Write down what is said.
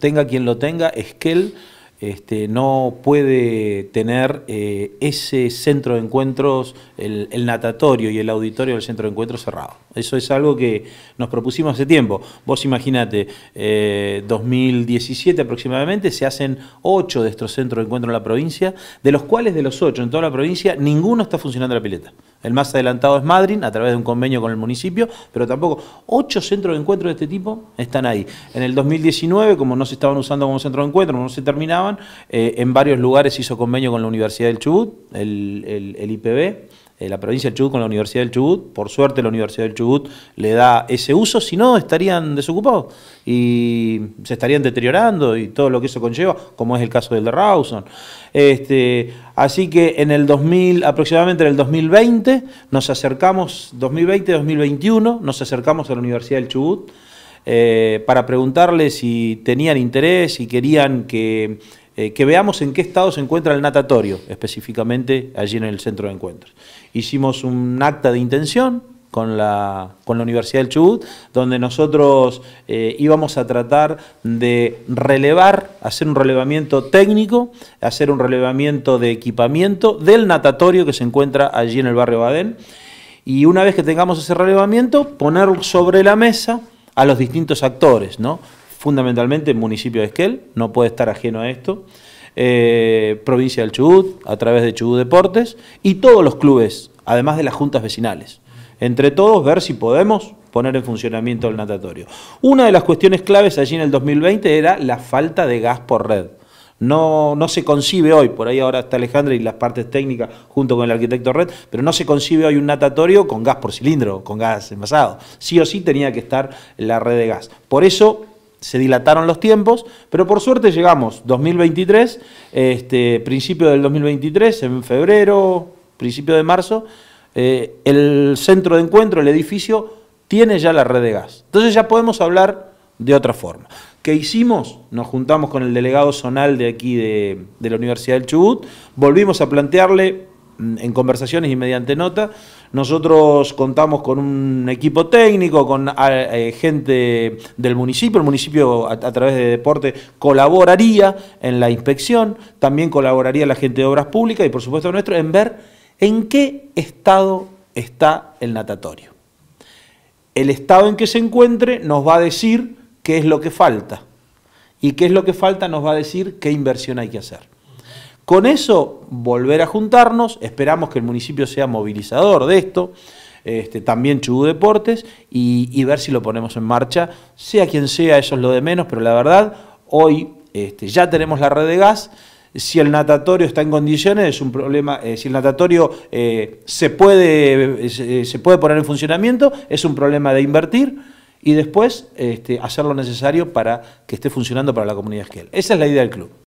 Tenga quien lo tenga, es que él este, no puede tener eh, ese centro de encuentros, el, natatorio y el auditorio del centro de encuentros cerrado. Eso es algo que nos propusimos hace tiempo. Vos imaginate, eh, 2017 aproximadamente se hacen ocho de estos centros de encuentro en la provincia, de los cuales de los ocho en toda la provincia ninguno está funcionando la pileta. El más adelantado es Madrid, a través de un convenio con el municipio, pero tampoco. Ocho centros de encuentro de este tipo están ahí. En el 2019, como no se estaban usando como centro de encuentro, no se terminaban, eh, en varios lugares hizo convenio con la Universidad del Chubut, el IPB. Eh, la provincia del Chubut con la Universidad del Chubut. Por suerte la Universidad del Chubut le da ese uso, si no estarían desocupados y se estarían deteriorando y todo lo que eso conlleva, como es el caso del de Rawson. Este, así que en el 2000, aproximadamente en el 2020, nos acercamos, 2020-2021, nos acercamos a la Universidad del Chubut eh, para preguntarle si tenían interés, y querían que eh, que veamos en qué estado se encuentra el natatorio, específicamente allí en el centro de encuentros. Hicimos un acta de intención con la, Universidad del Chubut, donde nosotros eh, íbamos a tratar de relevar, hacer un relevamiento técnico, hacer un relevamiento de equipamiento del natatorio que se encuentra allí en el barrio Badén. Y una vez que tengamos ese relevamiento, poner sobre la mesa a los distintos actores, ¿no? fundamentalmente el municipio de Esquel, no puede estar ajeno a esto, eh, provincia del Chubut, a través de Chubut Deportes, y todos los clubes, además de las juntas vecinales. Entre todos, ver si podemos poner en funcionamiento el natatorio. Una de las cuestiones claves allí en el 2020 era la falta de gas por red. No, no, se concibe hoy, por ahí ahora está Alejandra y las partes técnicas junto con el arquitecto Red, pero no se concibe hoy un natatorio con gas por cilindro, con gas envasado. Sí o sí tenía que estar la red de gas. Por eso se dilataron los tiempos, pero por suerte llegamos 2023, este, principio del 2023, en febrero, principio de marzo, eh, el centro de encuentro, el edificio, tiene ya la red de gas. Entonces ya podemos hablar de otra forma. ¿Qué hicimos? Nos juntamos con el delegado zonal de aquí de, de la Universidad del Chubut, volvimos a plantearle mm, en conversaciones y mediante nota nosotros contamos con un equipo técnico, con eh, eh, gente del municipio. El municipio a, través de deporte colaboraría en la inspección, también colaboraría la gente de Obras Públicas y por supuesto nuestro en ver en qué estado está el natatorio. El estado en que se encuentre nos va a decir qué es lo que falta. Y qué es lo que falta nos va a decir qué inversión hay que hacer. Con eso, volver a juntarnos, esperamos que el municipio sea movilizador de esto, este, también Chubu Deportes, y, ver si lo ponemos en marcha, sea quien sea, eso es lo de menos, pero la verdad, hoy este, ya tenemos la red de gas, si el natatorio está en condiciones, es un problema, eh, si el natatorio eh, se, puede, eh, se puede poner en funcionamiento, es un problema de invertir, y después este, hacer lo necesario para que esté funcionando para la comunidad Esquel. Esa es la idea del club.